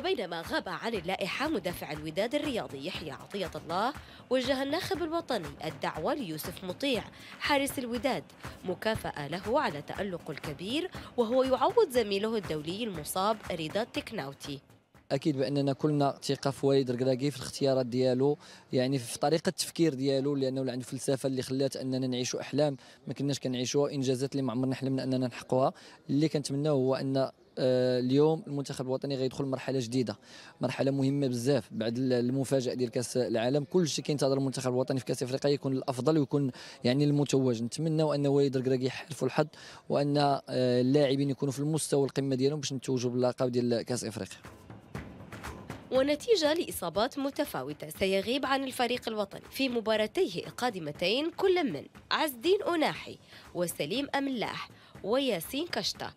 وبينما غاب عن اللائحة مدافع الوداد الرياضي يحيى عطية الله وجه الناخب الوطني الدعوة ليوسف مطيع حارس الوداد مكافأة له على تألقه الكبير وهو يعوض زميله الدولي المصاب رضا تكناوتي اكيد باننا كلنا ثقه في وليد ركراكي في الاختيارات ديالو يعني في طريقه التفكير ديالو لانه عنده فلسفه اللي خلات اننا نعيشوا احلام ما كناش كنعيشوها انجازات اللي ما عمرنا حلمنا اننا نحققوها اللي كنتمناه هو ان آه، اليوم المنتخب الوطني غيدخل مرحله جديده مرحله مهمه بزاف بعد المفاجاه ديال كاس العالم كل شيء كينتظر المنتخب الوطني في كاس افريقيا يكون الافضل ويكون يعني المتوج نتمنى ان وليد الكراكي يحلفوا الحظ وان آه، اللاعبين يكونوا في المستوى القمه ديالهم باش نتوجوا باللقب ديال كاس افريقيا ونتيجة لإصابات متفاوتة سيغيب عن الفريق الوطني في مباراتيه القادمتين كل من عز الدين أناحي وسليم أملاح وياسين كشطة